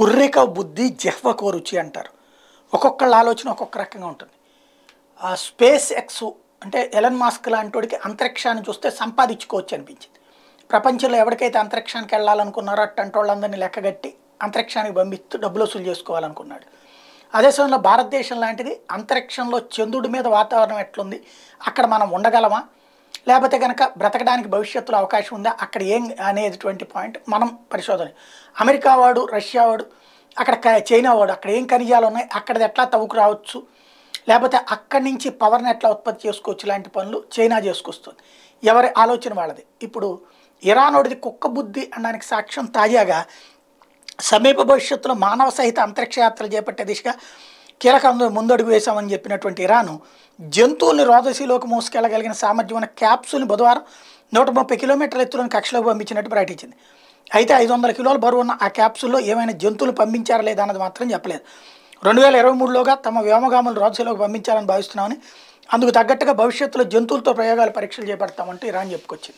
పుర్రిక బుద్ధి జహ్వకు రుచి అంటారు ఒక్కొక్కళ్ళ ఆలోచన ఒక్కొక్క రకంగా ఉంటుంది ఆ స్పేస్ ఎక్స్ అంటే ఎలన్ మాస్క్ లాంటి వాడికి అంతరిక్షాన్ని చూస్తే సంపాదించుకోవచ్చు అనిపించింది ప్రపంచంలో ఎవరికైతే అంతరిక్షానికి వెళ్ళాలనుకున్నారో అట్టంటి వాళ్ళందరినీ లెక్కగట్టి అంతరిక్షానికి పంపిస్తూ డబ్బులు వసూలు చేసుకోవాలనుకున్నాడు అదే సమయంలో భారతదేశం లాంటిది అంతరిక్షంలో చంద్రుడి మీద వాతావరణం ఎట్లుంది అక్కడ మనం ఉండగలమా లేకపోతే కనుక బ్రతకడానికి భవిష్యత్తులో అవకాశం ఉందా అక్కడ ఏం అనేటువంటి పాయింట్ మనం పరిశోధన అమెరికా వాడు రష్యా వాడు అక్కడ చైనా వాడు అక్కడ ఏం ఖనిజాలు ఉన్నాయి అక్కడ ఎట్లా తవ్వుకు రావచ్చు లేకపోతే అక్కడి నుంచి పవర్ని ఎట్లా ఉత్పత్తి చేసుకోవచ్చు ఇలాంటి పనులు చైనా చేసుకొస్తుంది ఎవరి ఆలోచన వాళ్ళది ఇప్పుడు ఇరానోడిది కుక్క బుద్ధి అనడానికి సాక్ష్యం తాజాగా సమీప భవిష్యత్తులో మానవ సహిత అంతరిక్ష యాత్రలు చేపట్టే దిశగా కీలకంగా ముందడుగు వేశామని చెప్పినటువంటి ఇరాను జంతువుల్ని రోదశీలోకి మోసుకెళ్లగలిగిన సామర్థ్యం ఉన్న క్యాప్సుల్ని బుధవారం నూట ముప్పై కిలోమీటర్ల ఎత్తులను కక్షలోకి పంపించినట్టు ప్రకటించింది అయితే ఐదు వందల కిలోల బరువు ఉన్న ఆ క్యాప్సుల్లో ఏమైనా జంతువులు పంపించారా లేదా అన్నది మాత్రం చెప్పలేదు రెండు వేల ఇరవై మూడులోగా తమ వ్యోమగాములు రాజులోకి పంపించాలని భావిస్తున్నామని అందుకు తగ్గట్టుగా భవిష్యత్తులో జంతువులతో ప్రయోగాలు పరీక్షలు చేపడతామంటూ ఇరాన్ చెప్పుకొచ్చింది